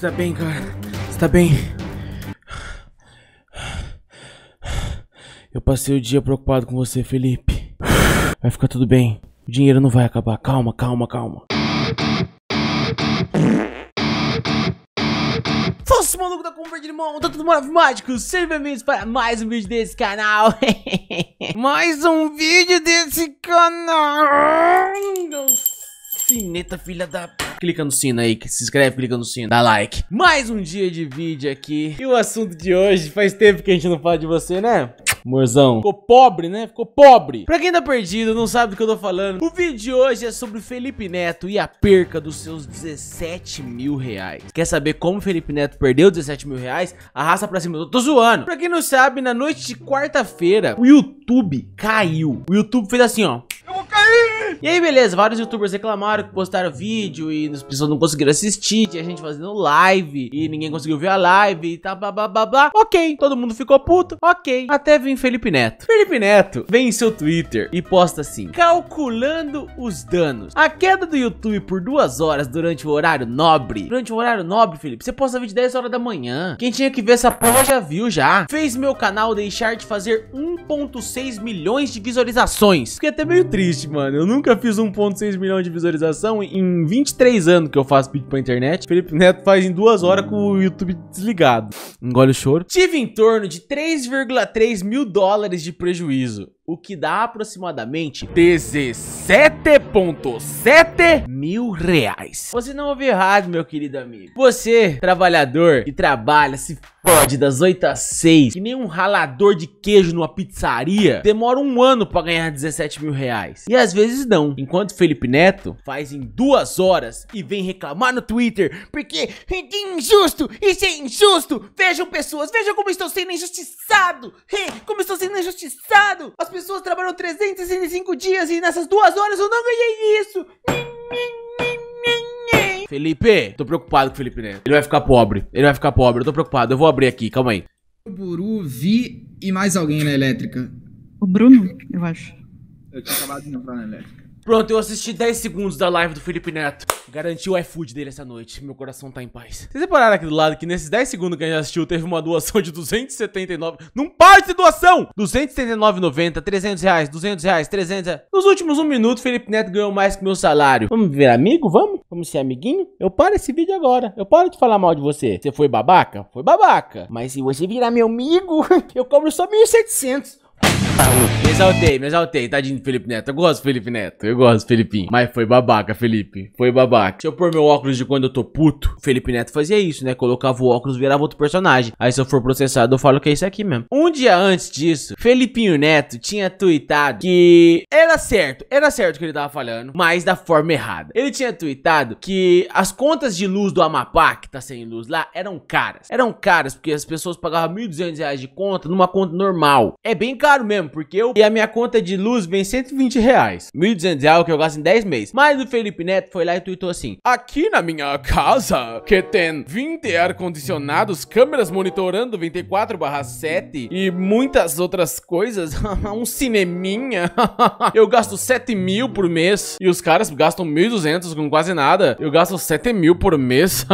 Você tá bem, cara? Você tá bem? Eu passei o dia preocupado com você, Felipe. Vai ficar tudo bem. O dinheiro não vai acabar. Calma, calma, calma. Fosse maluco da compra irmão, tá tudo maravilhoso, sejam bem-vindos para mais um vídeo desse canal Mais um vídeo desse canal Cineta, filha da clica no sino aí, se inscreve, clica no sino, dá like. Mais um dia de vídeo aqui. E o assunto de hoje, faz tempo que a gente não fala de você, né? Morzão. Ficou pobre, né? Ficou pobre. Pra quem tá perdido, não sabe do que eu tô falando, o vídeo de hoje é sobre Felipe Neto e a perca dos seus 17 mil reais. Quer saber como Felipe Neto perdeu 17 mil reais? Arrasta pra cima. Eu tô zoando. Pra quem não sabe, na noite de quarta-feira, o YouTube caiu. O YouTube fez assim, ó. E aí, beleza, vários youtubers reclamaram que postaram vídeo e as pessoas não conseguiram assistir, tinha gente fazendo live e ninguém conseguiu ver a live e tá blá blá blá blá. Ok, todo mundo ficou puto, ok. Até vem Felipe Neto. Felipe Neto vem em seu Twitter e posta assim, calculando os danos. A queda do YouTube por duas horas durante o horário nobre. Durante o horário nobre, Felipe, você posta vídeo 10 horas da manhã. Quem tinha que ver essa porra já viu já. Fez meu canal deixar de fazer 1.6 milhões de visualizações. Fiquei até meio triste, mano. Eu não nunca fiz 1.6 milhão de visualização em 23 anos que eu faço vídeo pra internet. Felipe Neto faz em duas horas com o YouTube desligado. Engole o choro. Tive em torno de 3,3 mil dólares de prejuízo o que dá aproximadamente 17.7 mil reais. Você não ouviu errado, meu querido amigo. Você, trabalhador que trabalha, se fode das 8 às 6, que nem um ralador de queijo numa pizzaria, demora um ano para ganhar 17 mil reais. E às vezes não. Enquanto Felipe Neto faz em duas horas e vem reclamar no Twitter, porque é injusto, isso é injusto. Vejam pessoas, vejam como estou sendo injustiçado, como estou sendo injustiçado. As pessoas trabalham 365 dias e nessas duas horas eu não ganhei isso. Felipe, tô preocupado com o Felipe Neto. Ele vai ficar pobre. Ele vai ficar pobre. Eu tô preocupado. Eu vou abrir aqui, calma aí. O Buru, Vi e mais alguém na elétrica. O Bruno, eu acho. Eu tinha acabado de entrar na elétrica. Pronto, eu assisti 10 segundos da live do Felipe Neto. Garantiu o iFood dele essa noite. Meu coração tá em paz. Vocês repararam aqui do lado que nesses 10 segundos que a gente assistiu, teve uma doação de 279... Não para de doação! 279,90, 300 reais, 200 reais, 300 reais. Nos últimos um minuto, Felipe Neto ganhou mais que meu salário. Vamos ver amigo? Vamos? Vamos ser amiguinho? Eu paro esse vídeo agora. Eu paro de falar mal de você. Você foi babaca? Foi babaca. Mas se você virar meu amigo, eu cobro só 1.700. Me exaltei, me exaltei. Tadinho do Felipe Neto. Eu gosto do Felipe Neto. Eu gosto do Felipinho. Mas foi babaca, Felipe. Foi babaca. Se eu pôr meu óculos de quando eu tô puto, o Felipe Neto fazia isso, né? Colocava o óculos, virava outro personagem. Aí se eu for processado, eu falo que é isso aqui mesmo. Um dia antes disso, Felipinho Neto tinha tweetado que era certo. Era certo o que ele tava falando, mas da forma errada. Ele tinha tweetado que as contas de luz do Amapá, que tá sem luz lá, eram caras. Eram caras porque as pessoas pagavam 1.200 reais de conta numa conta normal. É bem caro mesmo mesmo, porque eu e a minha conta de luz vem 120 reais. 1.200 reais é que eu gasto em 10 meses. Mas o Felipe Neto foi lá e tweetou assim, aqui na minha casa, que tem 20 ar-condicionados, câmeras monitorando 24 7 e muitas outras coisas, um cineminha, eu gasto 7 mil por mês e os caras gastam 1.200 com quase nada, eu gasto 7 mil por mês.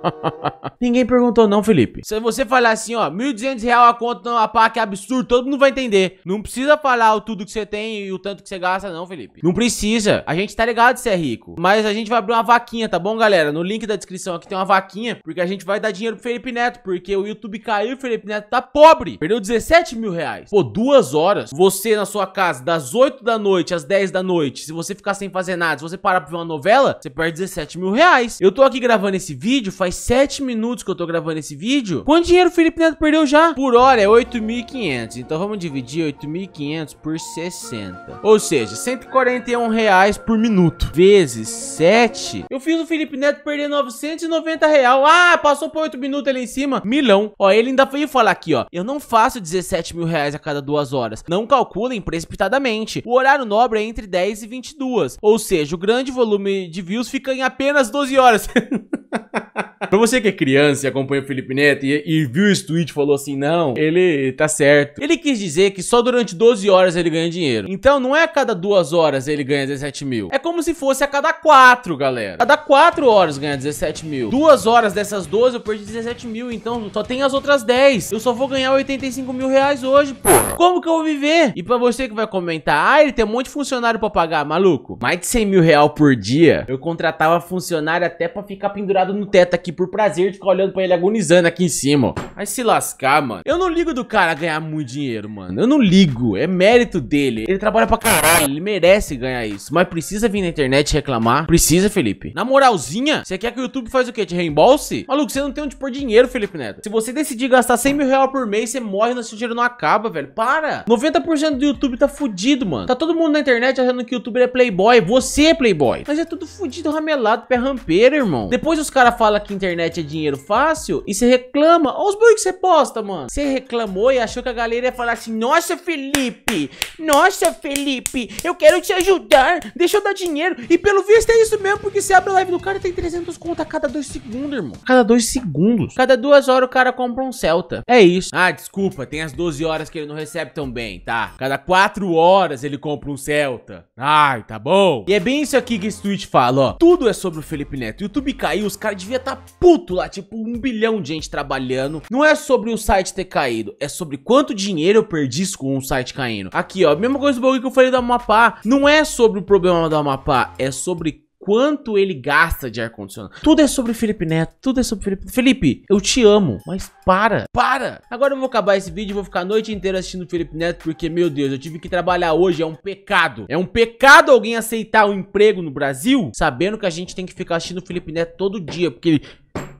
Ninguém perguntou não, Felipe. Se você falar assim, ó, 1.200 real a conta na PAC é absurdo, todo mundo vai entender. Não precisa falar o tudo que você tem e o tanto que você gasta, não, Felipe. Não precisa. A gente tá ligado se é rico. Mas a gente vai abrir uma vaquinha, tá bom, galera? No link da descrição aqui tem uma vaquinha, porque a gente vai dar dinheiro pro Felipe Neto, porque o YouTube caiu e o Felipe Neto tá pobre. Perdeu 17 mil reais. Pô, duas horas. Você na sua casa, das 8 da noite às 10 da noite, se você ficar sem fazer nada, se você parar pra ver uma novela, você perde 17 mil reais. Eu tô aqui gravando esse vídeo, faz 7 minutos que eu tô gravando esse vídeo. Quanto dinheiro o Felipe Neto perdeu já? Por hora é 8.500. Então vamos dividir 48.500 por 60. Ou seja, 141 reais por minuto. Vezes 7. Eu fiz o Felipe Neto perder 990 real. Ah, passou por 8 minutos ali em cima. Milão. Ó, ele ainda veio falar aqui, ó. Eu não faço 17 mil reais a cada duas horas. Não calculem precipitadamente. O horário nobre é entre 10 e 22. Ou seja, o grande volume de views fica em apenas 12 horas. pra você que é criança e acompanha o Felipe Neto e, e viu esse tweet e falou assim, não, ele tá certo. Ele quis dizer que só durante 12 horas ele ganha dinheiro. Então não é a cada duas horas ele ganha 17 mil. É como se fosse a cada quatro, galera. Cada quatro horas ganha 17 mil. Duas horas dessas 12 eu perdi 17 mil, então só tem as outras 10. Eu só vou ganhar 85 mil reais hoje, pô. Como que eu vou viver? E pra você que vai comentar, ah, ele tem um monte de funcionário pra pagar, maluco. Mais de 100 mil real por dia, eu contratava funcionário até pra ficar pendurado no teto aqui aqui por prazer de ficar olhando pra ele agonizando aqui em cima, Vai se lascar, mano. Eu não ligo do cara ganhar muito dinheiro, mano. Eu não ligo. É mérito dele. Ele trabalha pra caralho. Ele merece ganhar isso. Mas precisa vir na internet reclamar? Precisa, Felipe. Na moralzinha, você quer que o YouTube faz o quê? Te reembolse? Maluco, você não tem onde pôr dinheiro, Felipe Neto. Se você decidir gastar 100 mil reais por mês, você morre e seu dinheiro não acaba, velho. Para! 90% do YouTube tá fudido, mano. Tá todo mundo na internet achando que o YouTube é playboy. Você é playboy. Mas é tudo fudido, ramelado, pé rampeiro, irmão. Depois os caras falam que internet é dinheiro fácil e você reclama. Olha os bugs que você posta, mano. Você reclamou e achou que a galera ia falar assim: Nossa, Felipe! Nossa, Felipe! Eu quero te ajudar! Deixa eu dar dinheiro! E pelo visto é isso mesmo, porque você abre a live do cara e tem 300 conto a cada dois segundos, irmão. Cada dois segundos. Cada duas horas o cara compra um Celta. É isso. Ah, desculpa, tem as 12 horas que ele não recebe tão bem, tá? Cada quatro horas ele compra um Celta. Ai, tá bom. E é bem isso aqui que esse tweet fala, ó. Tudo é sobre o Felipe Neto. O YouTube caiu, os caras deviam estar tá puto lá, tipo um bilhão de gente trabalhando. Não é sobre o site ter caído, é sobre quanto dinheiro eu perdi com um site caindo. Aqui, ó, mesma coisa do bagulho que eu falei da Amapá. Não é sobre o problema da Amapá, é sobre quanto ele gasta de ar-condicionado. Tudo é sobre Felipe Neto, tudo é sobre Felipe... Felipe, eu te amo, mas para, para! Agora eu vou acabar esse vídeo e vou ficar a noite inteira assistindo Felipe Neto, porque, meu Deus, eu tive que trabalhar hoje, é um pecado. É um pecado alguém aceitar um emprego no Brasil, sabendo que a gente tem que ficar assistindo Felipe Neto todo dia, porque ele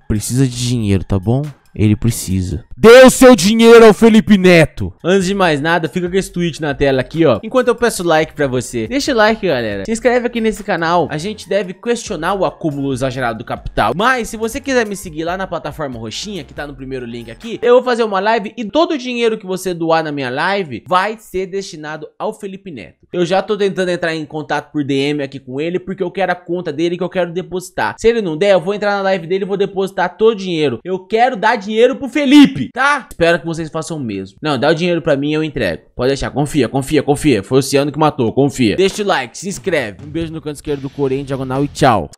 precisa de dinheiro, tá bom? Ele precisa. Dê o seu dinheiro ao Felipe Neto. Antes de mais nada, fica com esse tweet na tela aqui, ó. Enquanto eu peço like pra você. Deixa o like, galera. Se inscreve aqui nesse canal. A gente deve questionar o acúmulo exagerado do capital. Mas, se você quiser me seguir lá na plataforma roxinha, que tá no primeiro link aqui, eu vou fazer uma live e todo o dinheiro que você doar na minha live vai ser destinado ao Felipe Neto. Eu já tô tentando entrar em contato por DM aqui com ele, porque eu quero a conta dele que eu quero depositar. Se ele não der, eu vou entrar na live dele e vou depositar todo o dinheiro. Eu quero dar dinheiro pro Felipe tá? Espero que vocês façam o mesmo. Não, dá o dinheiro pra mim e eu entrego. Pode deixar, confia, confia, confia. Foi o Oceano que matou, confia. Deixa o like, se inscreve. Um beijo no canto esquerdo do Corém, diagonal e tchau.